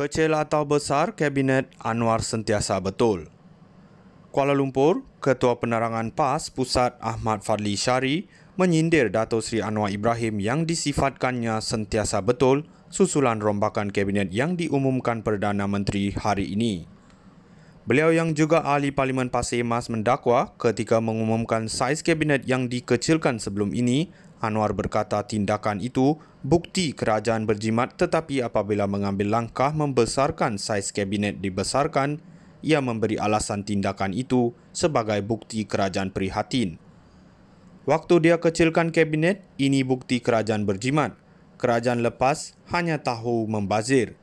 kecil atau besar kabinet Anwar sentiasa betul. Kuala Lumpur, Ketua Penerangan PAS Pusat Ahmad Fadli Syari menyindir Dato Sri Anwar Ibrahim yang disifatkannya sentiasa betul susulan rombakan kabinet yang diumumkan Perdana Menteri hari ini. Beliau yang juga ahli Parlimen Pasir Emas mendakwa ketika mengumumkan saiz kabinet yang dikecilkan sebelum ini Anwar berkata tindakan itu bukti kerajaan berjimat tetapi apabila mengambil langkah membesarkan saiz kabinet dibesarkan, ia memberi alasan tindakan itu sebagai bukti kerajaan prihatin. Waktu dia kecilkan kabinet, ini bukti kerajaan berjimat. Kerajaan lepas hanya tahu membazir.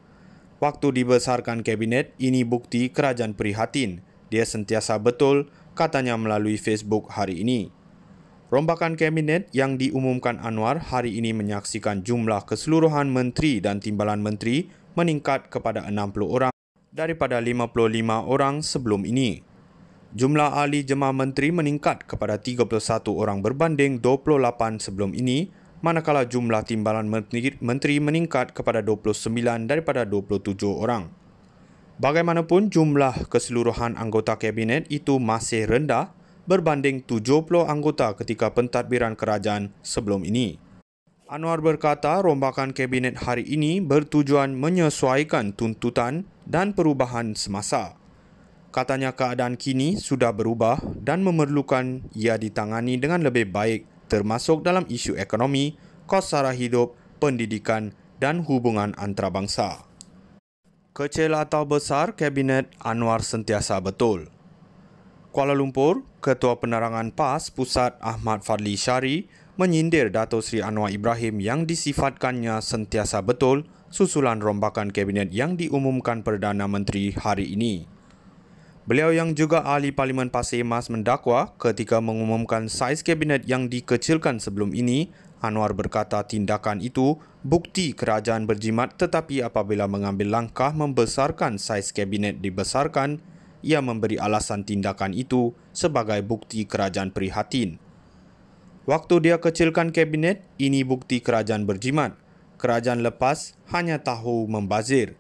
Waktu dibesarkan kabinet, ini bukti kerajaan prihatin. Dia sentiasa betul, katanya melalui Facebook hari ini. Rombakan kabinet yang diumumkan Anwar hari ini menyaksikan jumlah keseluruhan menteri dan timbalan menteri meningkat kepada 60 orang daripada 55 orang sebelum ini. Jumlah ahli jemaah menteri meningkat kepada 31 orang berbanding 28 sebelum ini, manakala jumlah timbalan menteri meningkat kepada 29 daripada 27 orang. Bagaimanapun jumlah keseluruhan anggota kabinet itu masih rendah berbanding 70 anggota ketika pentadbiran kerajaan sebelum ini. Anwar berkata rombakan kabinet hari ini bertujuan menyesuaikan tuntutan dan perubahan semasa. Katanya keadaan kini sudah berubah dan memerlukan ia ditangani dengan lebih baik termasuk dalam isu ekonomi, kos sara hidup, pendidikan dan hubungan antarabangsa. Kecil atau besar, Kabinet Anwar sentiasa betul. Kuala Lumpur, Ketua Penerangan PAS Pusat Ahmad Fadli Syari menyindir Dato' Sri Anwar Ibrahim yang disifatkannya sentiasa betul susulan rombakan kabinet yang diumumkan Perdana Menteri hari ini. Beliau yang juga ahli Parlimen Pasir Mas mendakwa ketika mengumumkan saiz kabinet yang dikecilkan sebelum ini, Anwar berkata tindakan itu bukti kerajaan berjimat tetapi apabila mengambil langkah membesarkan saiz kabinet dibesarkan, ia memberi alasan tindakan itu sebagai bukti kerajaan prihatin. Waktu dia kecilkan kabinet, ini bukti kerajaan berjimat. Kerajaan lepas hanya tahu membazir.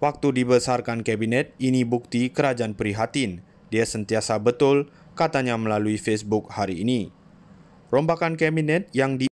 Waktu dibesarkan kabinet, ini bukti kerajaan prihatin. Dia sentiasa betul, katanya melalui Facebook hari ini. Rombakan kabinet yang di